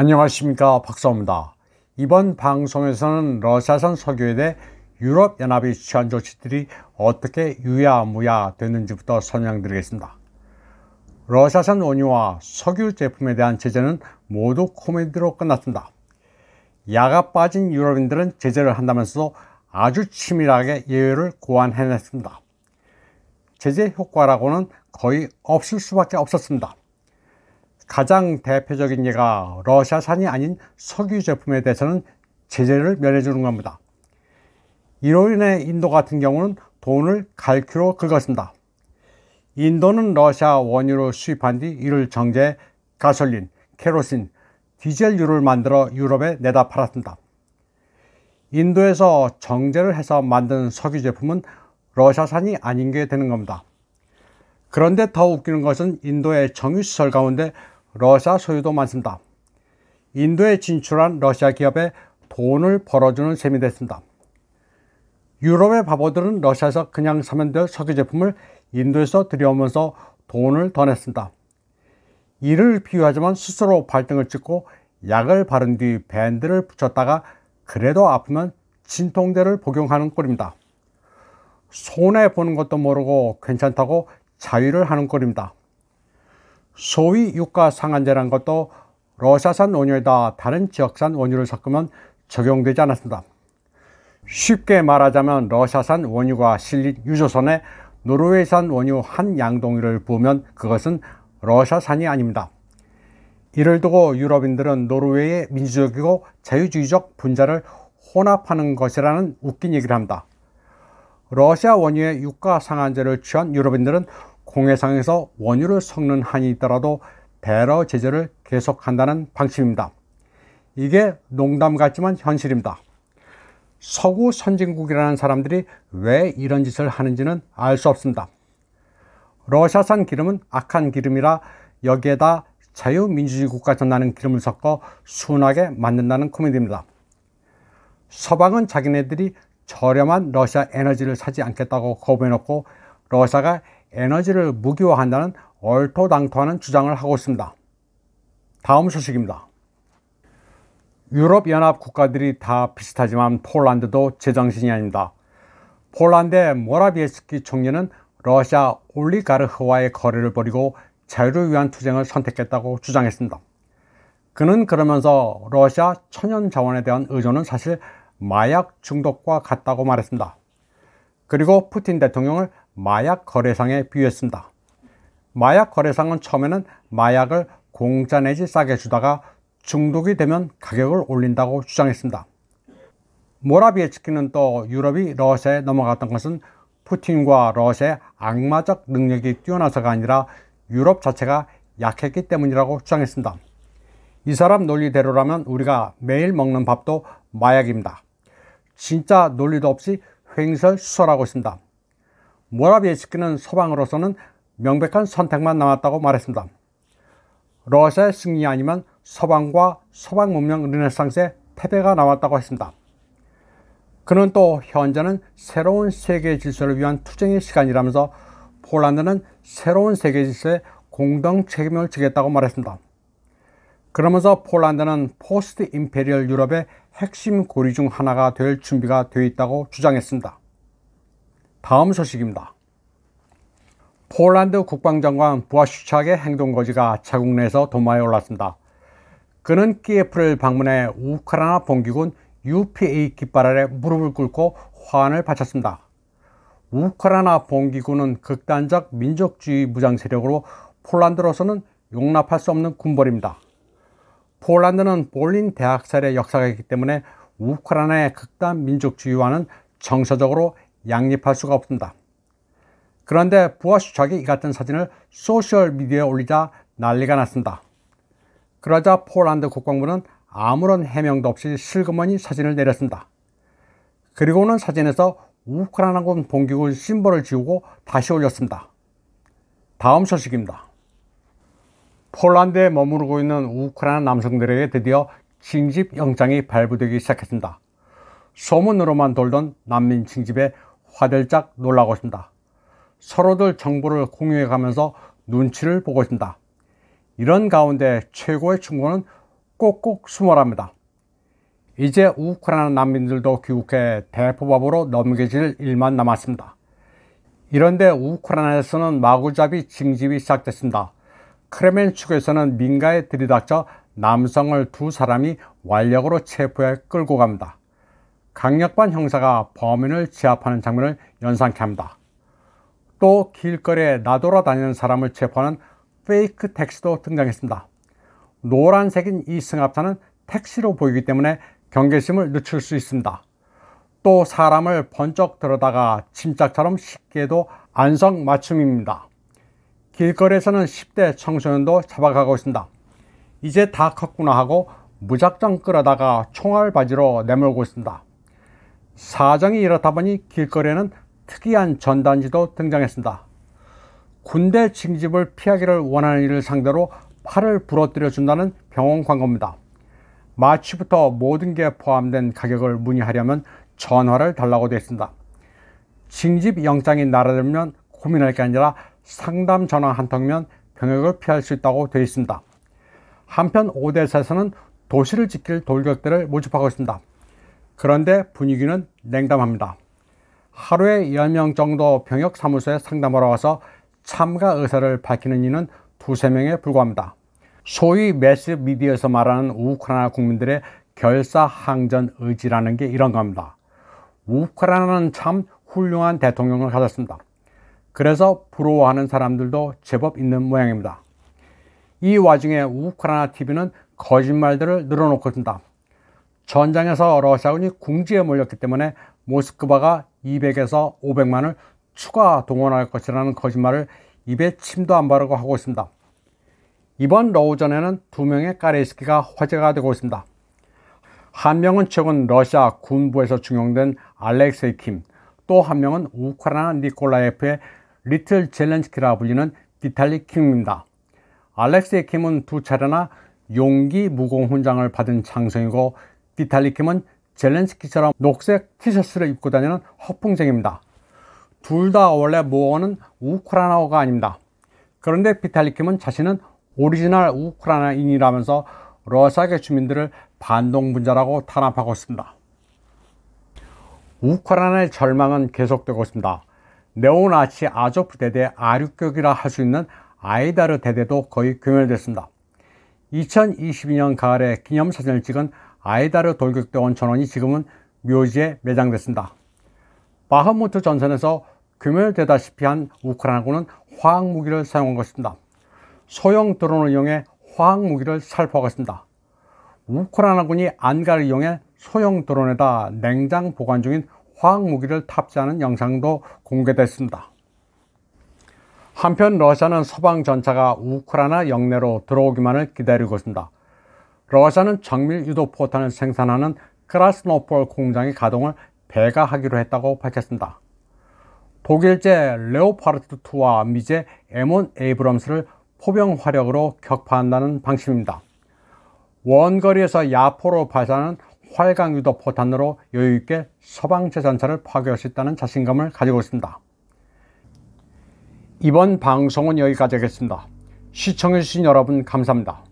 안녕하십니까 박사입니다 이번 방송에서는 러시아산 석유에 대해 유럽연합이 취한 조치들이 어떻게 유야무야 되는지부터 설명드리겠습니다 러시아산 원유와 석유 제품에 대한 제재는 모두 코미디로 끝났습니다 야가 빠진 유럽인들은 제재를 한다면서도 아주 치밀하게 예외를 고안해냈습니다 제재 효과라고는 거의 없을 수밖에 없었습니다 가장 대표적인 예가 러시아산이 아닌 석유 제품에 대해서는 제재를 면해주는 겁니다. 이로 인해 인도 같은 경우는 돈을 갈퀴로 긁었습니다. 인도는 러시아 원유로 수입한 뒤 이를 정제 가솔린, 케로신, 디젤유를 만들어 유럽에 내다 팔았습니다. 인도에서 정제를 해서 만든 석유 제품은 러시아산이 아닌 게 되는 겁니다. 그런데 더 웃기는 것은 인도의 정유시설 가운데 러시아 소유도 많습니다. 인도에 진출한 러시아 기업에 돈을 벌어주는 셈이 됐습니다. 유럽의 바보들은 러시아에서 그냥 사면 될 석유 제품을 인도에서 들여오면서 돈을 더 냈습니다. 이를 비유하지만 스스로 발등을 찍고 약을 바른 뒤 밴드를 붙였다가 그래도 아프면 진통제를 복용하는 꼴입니다. 손해 보는 것도 모르고 괜찮다고 자유를 하는 꼴입니다. 소위 유가 상한제란 것도 러시아산 원유에다 다른 지역산 원유를 섞으면 적용되지 않았습니다. 쉽게 말하자면 러시아산 원유가 실린 유조선에 노르웨이산 원유 한 양동이를 부으면 그것은 러시아산이 아닙니다. 이를 두고 유럽인들은 노르웨이의 민주적이고 자유주의적 분자를 혼합하는 것이라는 웃긴 얘기를 합니다. 러시아 원유의 유가 상한제를 취한 유럽인들은 공해상에서 원유를 섞는 한이 있더라도 배러 제재를 계속한다는 방침입니다. 이게 농담 같지만 현실입니다. 서구 선진국이라는 사람들이 왜 이런 짓을 하는지는 알 수 없습니다. 러시아산 기름은 악한 기름이라 여기에다 자유민주주의 국가에 나는 기름을 섞어 순하게 만든다는 코미디입니다. 서방은 자기네들이 저렴한 러시아 에너지를 사지 않겠다고 거부해놓고 러시아가 에너지를 무기화한다는 얼토당토하는 주장을 하고 있습니다. 다음 소식입니다. 유럽연합 국가들이 다 비슷하지만 폴란드도 제정신이 아닙니다. 폴란드의 모라비에스키 총리는 러시아 올리가르흐와의 거래를 벌이고 자유를 위한 투쟁을 선택했다고 주장했습니다. 그는 그러면서 러시아 천연 자원에 대한 의존은 사실 마약 중독과 같다고 말했습니다. 그리고 푸틴 대통령을 마약 거래상에 비유했습니다. 마약 거래상은 처음에는 마약을 공짜 내지 싸게 주다가 중독이 되면 가격을 올린다고 주장했습니다. 모라비에츠키는 또 유럽이 러시아에 넘어갔던 것은 푸틴과 러시아의 악마적 능력이 뛰어나서가 아니라 유럽 자체가 약했기 때문이라고 주장했습니다. 이 사람 논리대로라면 우리가 매일 먹는 밥도 마약입니다. 진짜 논리도 없이 횡설수설하고 있습니다. 모라비에스키는 소방으로서는 명백한 선택만 남았다고 말했습니다. 러시아의 승리 아니면 서방과 서방 문명 르네상스의 패배가 남았다고 했습니다. 그는 또 현재는 새로운 세계 질서를 위한 투쟁의 시간이라면서 폴란드는 새로운 세계 질서에 공동 책임을 지겠다고 말했습니다. 그러면서 폴란드는 포스트 임페리얼 유럽의 핵심 고리 중 하나가 될 준비가 되어 있다고 주장했습니다. 다음 소식입니다. 폴란드 국방장관 부하슈차의 행동거지가 자국 내에서 도마에 올랐습니다. 그는 키예프를 방문해 우크라이나 봉기군 UPA 깃발 아래 무릎을 꿇고 화환을 바쳤습니다. 우크라이나 봉기군은 극단적 민족주의 무장 세력으로 폴란드로서는 용납할 수 없는 군벌입니다. 폴란드는 볼린 대학살의 역사가 있기 때문에 우크라이나의 극단 민족주의와는 정서적으로 양립할 수가 없습니다. 그런데 부하 수작이이 같은 사진을 소셜미디어에 올리자 난리가 났습니다. 그러자 폴란드 국방부는 아무런 해명도 없이 슬그머니 사진을 내렸습니다. 그리고는 사진에서 우크라이나군 봉기군 심벌을 지우고 다시 올렸습니다. 다음 소식입니다. 폴란드에 머무르고 있는 우크라이나 남성들에게 드디어 징집 영장이 발부되기 시작했습니다. 소문으로만 돌던 난민 징집에 화들짝 놀라고 습니다 서로들 정보를 공유해 가면서 눈치를 보고 습니다 이런 가운데 최고의 충고는 꼭꼭 숨어랍니다. 이제 우크라이나 난민들도 귀국해 대포밥으로 넘겨질 일만 남았습니다. 이런데 우크라이나에서는 마구잡이 징집이 시작됐습니다. 크레멘 측에서는 민가에 들이닥쳐 남성을 두 사람이 완력으로 체포해 끌고 갑니다. 강력반 형사가 범인을 제압하는 장면을 연상케 합니다. 또 길거리에 나돌아다니는 사람을 체포하는 페이크 택시도 등장했습니다. 노란색인 이 승합차는 택시로 보이기 때문에 경계심을 늦출 수 있습니다. 또 사람을 번쩍 들어다가 침착처럼 쉽게도 안성 맞춤입니다. 길거리에서는 10대 청소년도 잡아가고 있습니다. 이제 다 컸구나 하고 무작정 끌어다가 총알 바지로 내몰고 있습니다. 사정이 이렇다 보니 길거리에는 특이한 전단지도 등장했습니다. 군대 징집을 피하기를 원하는 이를 상대로 팔을 부러뜨려 준다는 병원 광고입니다. 마취부터 모든 게 포함된 가격을 문의하려면 전화를 달라고 되어 있습니다. 징집 영장이 날아들면 고민할 게 아니라 상담 전화 한 통면 병역을 피할 수 있다고 되어 있습니다. 한편 오대사에서는 도시를 지킬 돌격대를 모집하고 있습니다. 그런데 분위기는 냉담합니다. 하루에 10명 정도 병역 사무소에 상담하러 와서 참가 의사를 밝히는 이는 두 세 명에 불과합니다. 소위 매스 미디어에서 말하는 우크라이나 국민들의 결사항전 의지라는 게 이런 겁니다. 우크라이나는 참 훌륭한 대통령을 가졌습니다. 그래서 부러워하는 사람들도 제법 있는 모양입니다. 이 와중에 우크라이나 TV는 거짓말들을 늘어놓고 있습니다. 전장에서 러시아군이 궁지에 몰렸기 때문에 모스크바가 200에서 500만을 추가 동원할 것이라는 거짓말을 입에 침도 안 바르고 하고 있습니다. 이번 러우전에는 두 명의 까레스키가 화제가 되고 있습니다. 한 명은 최근 러시아 군부에서 중용된 알렉세이 킴, 또 한 명은 우크라이나 니콜라예프의 리틀 젤렌스키라 불리는 비탈리 킴입니다. 알렉세이 킴은 두 차례나 용기 무공 훈장을 받은 장성이고 비탈리 킴은 젤렌스키처럼 녹색 티셔츠를 입고 다니는 허풍쟁입니다. 둘 다 원래 모어는 우크라나어가 아닙니다. 그런데 비탈리 킴은 자신은 오리지널 우크라나인이라면서 러시아계 주민들을 반동분자라고 탄압하고 있습니다. 우크라이나의 절망은 계속되고 있습니다. 네오나치 아조프 대대 아류격이라 할 수 있는 아이다르 대대도 거의 경멸됐습니다. 2022년 가을에 기념사진을 찍은 아이다르 돌격대원 전원이 지금은 묘지에 매장됐습니다. 바흐무트 전선에서 규멸되다시피 한 우크라이나군은 화학무기를 사용한 것입니다. 소형 드론을 이용해 화학무기를 살포하고있습니다 우크라이나군이 안가를 이용해 소형 드론에다 냉장 보관 중인 화학무기를 탑재하는 영상도 공개됐습니다. 한편 러시아는 서방 전차가 우크라이나 영내로 들어오기만을 기다리고 있습니다. 러시아는 정밀 유도포탄을 생산하는 크라스노폴 공장의 가동을 배가하기로 했다고 밝혔습니다. 독일제 레오파르트2와 미제 M1 에이브럼스를 포병 화력으로 격파한다는 방침입니다. 원거리에서 야포로 발사하는 활강 유도 포탄으로 여유있게 서방제 전차를 파괴할 수 있다는 자신감을 가지고 있습니다. 이번 방송은 여기까지 하겠습니다. 시청해주신 여러분 감사합니다.